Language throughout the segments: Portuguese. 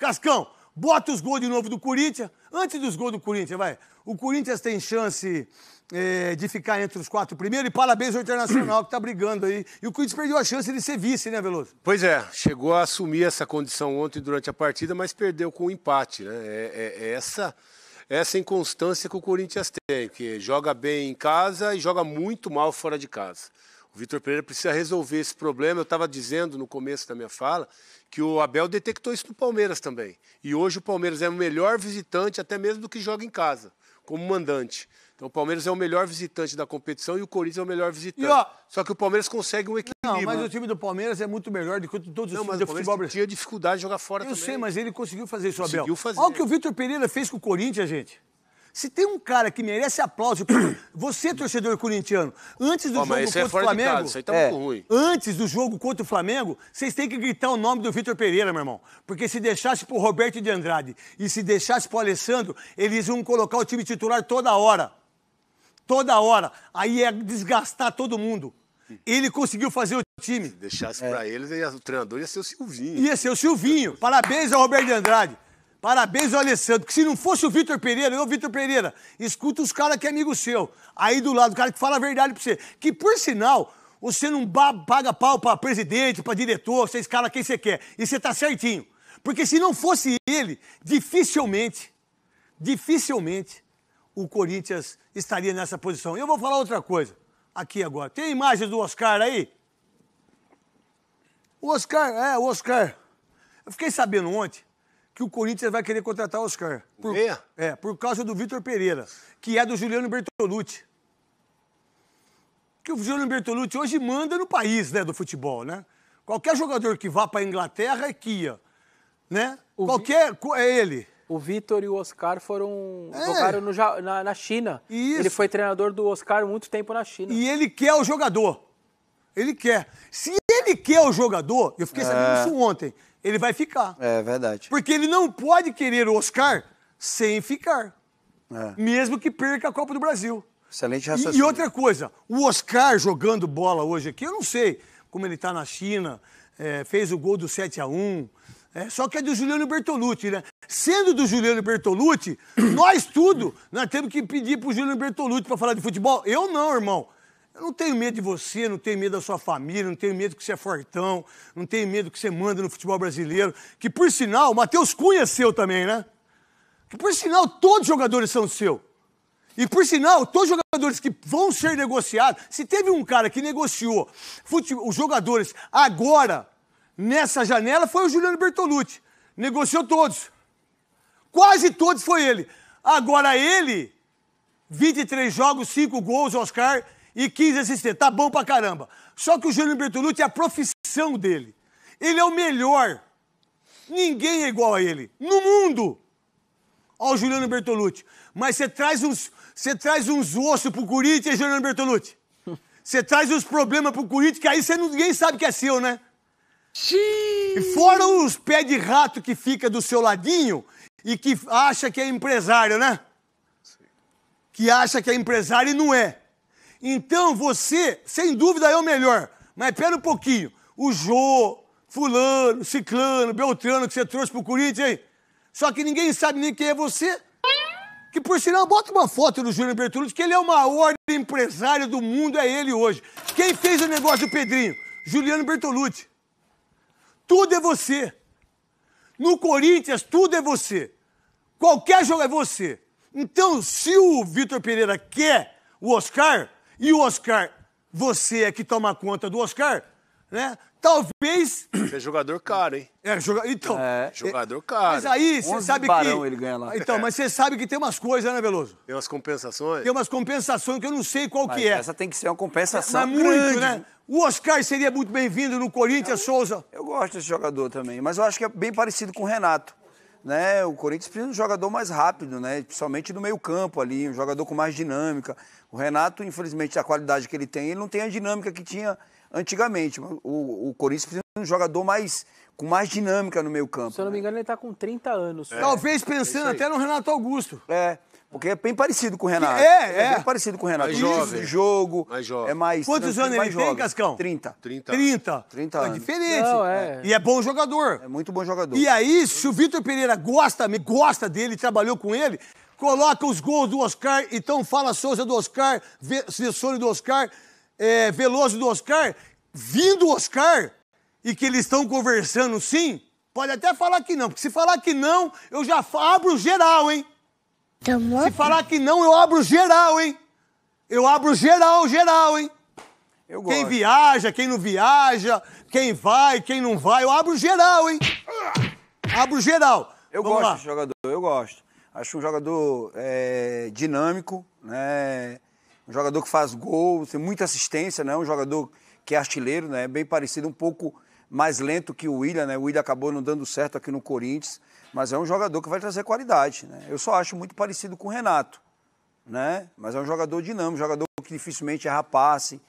Cascão, bota os gols de novo do Corinthians. Antes dos gols do Corinthians, vai. O Corinthians tem chance é, de ficar entre os quatro primeiros. E parabéns ao Internacional que está brigando aí. E o Corinthians perdeu a chance de ser vice, né, Veloso? Pois é, chegou a assumir essa condição ontem durante a partida, mas perdeu com o um empate. Né? É, é, é, essa, essa inconstância que o Corinthians tem, que joga bem em casa e joga muito mal fora de casa. O Vitor Pereira precisa resolver esse problema. Eu estava dizendo no começo da minha fala que o Abel detectou isso no Palmeiras também. E hoje o Palmeiras é o melhor visitante, até mesmo do que joga em casa, como mandante. Então o Palmeiras é o melhor visitante da competição e o Corinthians é o melhor visitante. Ó, Só que o Palmeiras consegue um equilíbrio. Não, mas né? o time do Palmeiras é muito melhor do que todos os não, times do futebol brasileiro. tinha dificuldade de jogar fora Eu também. Eu sei, mas ele conseguiu fazer isso, conseguiu Abel. Conseguiu fazer. Olha o que o Vitor Pereira fez com o Corinthians, gente. Se tem um cara que merece aplauso, você, torcedor corintiano, antes do jogo é contra é o Flamengo. Casa, isso aí tá é, muito ruim. Antes do jogo contra o Flamengo, vocês têm que gritar o nome do Vitor Pereira, meu irmão. Porque se deixasse pro Roberto de Andrade e se deixasse pro Alessandro, eles iam colocar o time titular toda hora. Toda hora. Aí ia desgastar todo mundo. Ele conseguiu fazer o time. Se deixasse é. para eles, o treinador ia ser o Silvinho. Ia ser o Silvinho. Parabéns ao Roberto de Andrade. Parabéns ao Alessandro, que se não fosse o Vitor Pereira, eu, Vitor Pereira, escuta os caras que é amigo seu. Aí do lado, o cara que fala a verdade pra você. Que, por sinal, você não paga pau pra presidente, pra diretor, você escala quem você quer. E você tá certinho. Porque se não fosse ele, dificilmente, dificilmente, o Corinthians estaria nessa posição. E eu vou falar outra coisa aqui agora. Tem imagens do Oscar aí? O Oscar, é, o Oscar. Eu fiquei sabendo ontem que o Corinthians vai querer contratar o Oscar. Por, Meia? É, por causa do Vitor Pereira, que é do Juliano Bertolucci. Que o Juliano Bertolucci hoje manda no país, né, do futebol, né? Qualquer jogador que vá para a Inglaterra é Kia, né? O Qualquer Vi... é ele. O Vitor e o Oscar foram é. jogaram no, na, na, China. Isso. Ele foi treinador do Oscar muito tempo na China. E ele quer o jogador. Ele quer. Se ele quer o jogador, eu fiquei sabendo é. isso ontem ele vai ficar. É verdade. Porque ele não pode querer o Oscar sem ficar. É. Mesmo que perca a Copa do Brasil. Excelente raciocínio. E, e outra coisa, o Oscar jogando bola hoje aqui, eu não sei como ele está na China, é, fez o gol do 7 a 1 é, só que é do Juliano Bertolucci, né? Sendo do Juliano Bertolucci, nós tudo, nós temos que pedir pro Juliano Bertolucci para falar de futebol. Eu não, irmão. Eu não tenho medo de você, não tenho medo da sua família, não tenho medo que você é fortão, não tenho medo que você manda no futebol brasileiro. Que, por sinal, o Matheus Cunha é seu também, né? Que, por sinal, todos os jogadores são seu. E, por sinal, todos os jogadores que vão ser negociados, se teve um cara que negociou futebol, os jogadores agora, nessa janela, foi o Juliano Bertolucci. Negociou todos. Quase todos foi ele. Agora ele, 23 jogos, 5 gols, Oscar e 15 assistir? Tá bom pra caramba. Só que o Júnior Bertolucci é a profissão dele. Ele é o melhor. Ninguém é igual a ele. No mundo! Olha o Juliano Bertolucci. Mas você traz uns. Você traz uns ossos pro Corinthians, Juliano Bertolucci. Você traz uns problemas pro Corinthians, que aí você ninguém sabe que é seu, né? Sim. E fora os pés de rato que fica do seu ladinho e que acha que é empresário, né? Que acha que é empresário e não é. Então você, sem dúvida, é o melhor. Mas pera um pouquinho. O Jô, Fulano, Ciclano, Beltrano que você trouxe pro Corinthians aí. Só que ninguém sabe nem quem é você. Que por sinal, bota uma foto do Júnior Bertolucci, que ele é o maior empresário do mundo, é ele hoje. Quem fez o negócio do Pedrinho? Juliano Bertolucci. Tudo é você. No Corinthians, tudo é você. Qualquer jogo é você. Então, se o Vitor Pereira quer o Oscar, e o Oscar, você é que toma conta do Oscar, né? Talvez. Você é jogador caro, hein? É, joga... então. É. é jogador caro. Mas aí você sabe barão que. ele ganha lá. Então, mas você sabe que tem umas coisas, né, Veloso? Tem umas compensações? Tem umas compensações que eu não sei qual mas que é. Essa tem que ser uma compensação. Mas, mas grande. muito, né? O Oscar seria muito bem-vindo no Corinthians, eu, Souza. Eu gosto desse jogador também, mas eu acho que é bem parecido com o Renato né, o Corinthians precisa de um jogador mais rápido, né, principalmente no meio-campo ali, um jogador com mais dinâmica. O Renato, infelizmente, a qualidade que ele tem, ele não tem a dinâmica que tinha antigamente. O, o Corinthians precisa de um jogador mais com mais dinâmica no meio-campo. Se eu não me né. engano, ele está com 30 anos. É. Talvez pensando é até no Renato Augusto. É. Porque é bem parecido com o Renato. É, é. É bem parecido com o Renato. Mais jovem. jogo. Mais jovem. É mais Quantos anos ele tem, Cascão? 30. 30. 30. 30 anos. É diferente. Não, é. E é bom jogador. É muito bom jogador. E aí, se o Vitor Pereira gosta, gosta dele, trabalhou com ele, coloca os gols do Oscar, então fala Souza do Oscar, Sessone do Oscar, é, Veloso do Oscar, vindo o Oscar, e que eles estão conversando sim, pode até falar que não, porque se falar que não, eu já abro geral, hein? Se falar que não, eu abro geral, hein? Eu abro geral, geral, hein? Eu quem viaja, quem não viaja, quem vai, quem não vai, eu abro geral, hein? Abro geral. Eu Vamos gosto lá. jogador, eu gosto. Acho um jogador é, dinâmico, né? Um jogador que faz gol, tem muita assistência, né? Um jogador que é artilheiro, né? É bem parecido um pouco mais lento que o William, né? O William acabou não dando certo aqui no Corinthians, mas é um jogador que vai trazer qualidade, né? Eu só acho muito parecido com o Renato, né? Mas é um jogador dinâmico, jogador que dificilmente erra passe,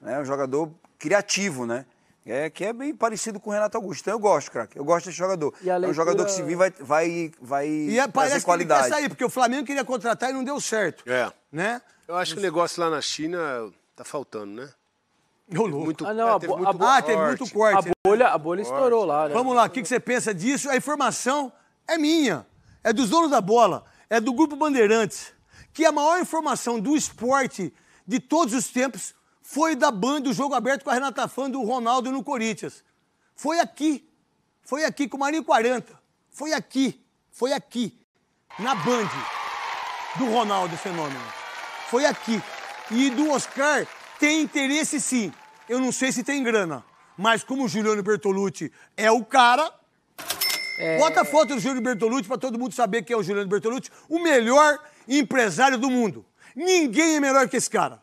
né? Um jogador criativo, né? É, que é bem parecido com o Renato Augusto. Então eu gosto, craque. Eu gosto desse jogador. Leitura... É um jogador que se vir vai, vai, vai e é, trazer qualidade. E parece sair, porque o Flamengo queria contratar e não deu certo. É. Né? Eu acho que o negócio lá na China tá faltando, né? rolou louco. Muito, ah, não, é, teve a, muito a, ah, teve muito corte. A bolha, a bolha estourou lá, né? Vamos lá, o que, que você pensa disso? A informação é minha, é dos donos da bola, é do Grupo Bandeirantes, que a maior informação do esporte de todos os tempos foi da banda do jogo aberto com a Renata Fã do Ronaldo no Corinthians. Foi aqui, foi aqui com o Marinho 40, foi aqui, foi aqui, na Band do Ronaldo Fenômeno. Né? Foi aqui. E do Oscar tem interesse sim. Eu não sei se tem grana. Mas como o Juliano Bertolucci é o cara. É... Bota a foto do Juliano Bertolucci para todo mundo saber quem é o Juliano Bertolucci, o melhor empresário do mundo. Ninguém é melhor que esse cara.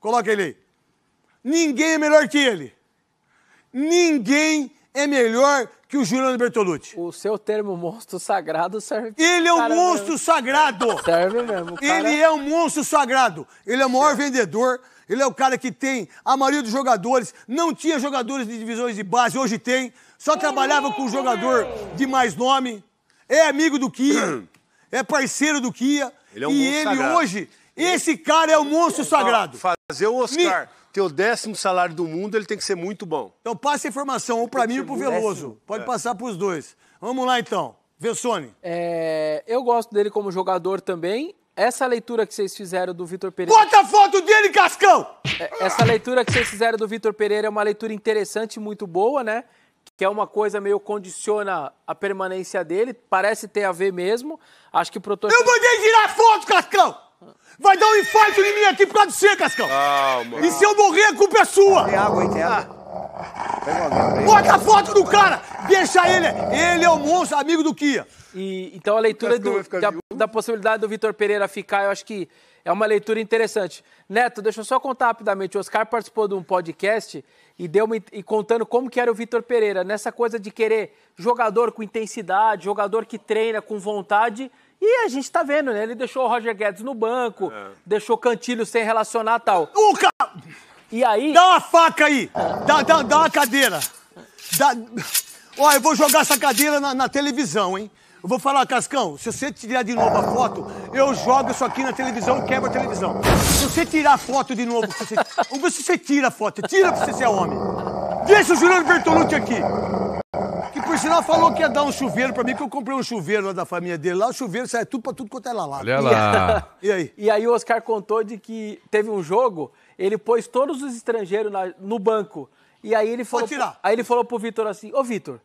Coloca ele aí. Ninguém é melhor que ele. Ninguém é melhor que o Juliano Bertolucci. O seu termo monstro sagrado serve Ele é um monstro mesmo. sagrado! Serve mesmo. Cara... Ele é um monstro sagrado. Ele é o maior vendedor. Ele é o cara que tem a maioria dos jogadores. Não tinha jogadores de divisões de base, hoje tem. Só trabalhava com um jogador de mais nome. É amigo do Kia. é parceiro do Kia. Ele é um e monstro ele sagrado. hoje, esse cara é o um monstro sagrado. Fazer o Oscar. Me ter o décimo salário do mundo, ele tem que ser muito bom. Então passa a informação, ou para mim ou pro é Veloso. Assim. Pode é. passar pros dois. Vamos lá então. Vessone. É, eu gosto dele como jogador também. Essa leitura que vocês fizeram do Vitor Pereira. Bota a foto dele, Cascão! É, essa leitura que vocês fizeram do Vitor Pereira é uma leitura interessante, e muito boa, né? que é uma coisa meio condiciona a permanência dele, parece ter a ver mesmo. Acho que o protor... Eu mandei tirar foto, Cascão! Vai dar um infarto em mim aqui por causa de você, Cascão. Calma. E se eu morrer, a culpa é sua. Tem água aí, tem água. Bota a foto do cara! Deixa ele! Ele é o monstro, amigo do Kia. E, então a leitura do, da, da, possibilidade do Vitor Pereira ficar, eu acho que é uma leitura interessante. Neto, deixa eu só contar rapidamente. O Oscar participou de um podcast e deu uma, e contando como que era o Vitor Pereira. Nessa coisa de querer jogador com intensidade, jogador que treina com vontade e a gente tá vendo, né? Ele deixou o Roger Guedes no banco, é. deixou Cantilho sem relacionar tal. Nunca! E aí. Dá uma faca aí! Dá, dá, dá uma cadeira! Dá... Ó, eu vou jogar essa cadeira na, na televisão, hein? Eu vou falar, Cascão, se você tirar de novo a foto, eu jogo isso aqui na televisão e quebro a televisão. Se você tirar a foto de novo, se você, se você tira a foto, tira pra você ser homem. Deixa o Juliano Bertolucci aqui. Por sinal, falou que ia dar um chuveiro pra mim, que eu comprei um chuveiro lá da família dele. Lá o chuveiro sai tudo pra tudo quanto é lá. lá. Olha lá. e aí? E aí o Oscar contou de que teve um jogo, ele pôs todos os estrangeiros na, no banco. E aí ele falou. Pode tirar. Aí ele falou pro Vitor assim: Ô Vitor,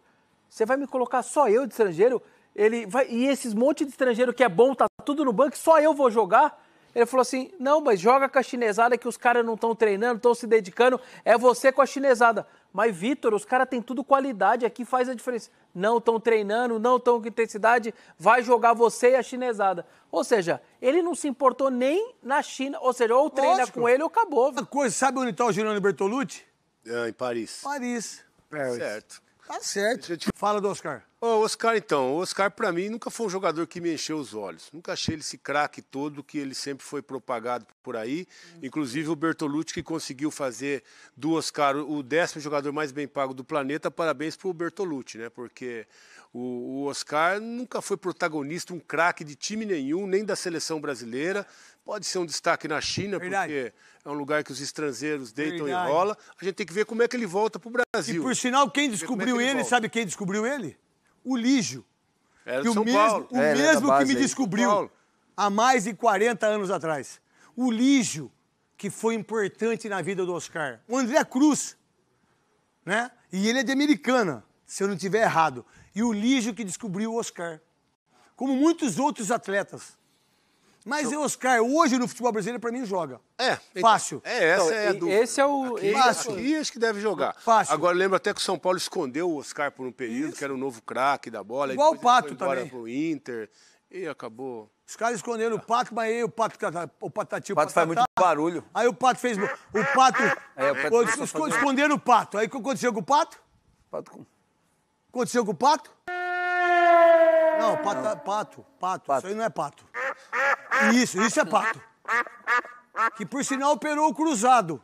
você vai me colocar só eu de estrangeiro? Ele vai, e esses monte de estrangeiro que é bom, tá tudo no banco, só eu vou jogar? Ele falou assim: não, mas joga com a chinesada que os caras não estão treinando, estão se dedicando, é você com a chinesada. Mas, Vitor, os caras têm tudo qualidade aqui, faz a diferença. Não estão treinando, não estão com intensidade, vai jogar você e a chinesada. Ou seja, ele não se importou nem na China. Ou seja, ou treina Lógico. com ele ou acabou. coisa, sabe onde está o Girone Bertolucci? É, em Paris. Paris. Paris. Certo. Tá certo. Te... Fala do Oscar. Oh, o Oscar, então. O Oscar, para mim, nunca foi um jogador que me encheu os olhos. Nunca achei ele esse craque todo que ele sempre foi propagado por aí. Uhum. Inclusive o Bertolucci, que conseguiu fazer do Oscar o décimo jogador mais bem pago do planeta. Parabéns pro Bertolucci, né? Porque o, o Oscar nunca foi protagonista, um craque de time nenhum, nem da seleção brasileira. Pode ser um destaque na China, Verdade. porque é um lugar que os estrangeiros deitam Verdade. e rola. A gente tem que ver como é que ele volta para o Brasil. E por sinal, quem descobriu é que ele, ele sabe quem descobriu ele? O Lígio. Era o São mesmo, Paulo. O é, é mesmo que me aí. descobriu há mais de 40 anos atrás. O Lígio, que foi importante na vida do Oscar. O André Cruz, né? E ele é de Americana, se eu não estiver errado. E o Lígio que descobriu o Oscar. Como muitos outros atletas. Mas o Oscar, hoje no futebol brasileiro, para mim, joga. É. Fácil. É, essa então, é a dúvida. Esse é o. Aqui, fácil. É Aqui, acho que deve jogar. Fácil. Agora, lembro até que o São Paulo escondeu o Oscar por um período, Isso. que era o um novo craque da bola. Igual o Pato ele foi também. pro Inter. E acabou. Os caras esconderam o Pato, mas aí o Pato, tá, tá, o Patati, tá, o, Pato faz muito barulho. Aí o Pato fez. O Pato. É, o pato esconderam o Pato. Aí o que aconteceu com o Pato? Pato com. Aconteceu com o Pato? Não, pato, não. pato, pato, pato. Isso aí não é pato. Isso, isso é pato. Que por sinal operou o cruzado.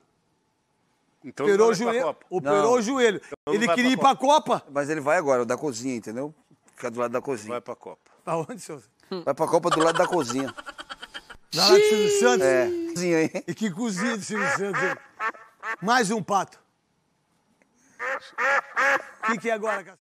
Então operou o joelho. Operou o joelho. Então ele queria pra ir pra Copa. Mas ele vai agora, da cozinha, entendeu? Fica do lado da cozinha. Vai pra Copa. Pra onde, senhor? Vai pra Copa do lado da cozinha. Da lá do Silvio Santos? É. Cozinha, hein? E que cozinha do Silvio Santos, Mais um pato. O que, que é agora, Cassio?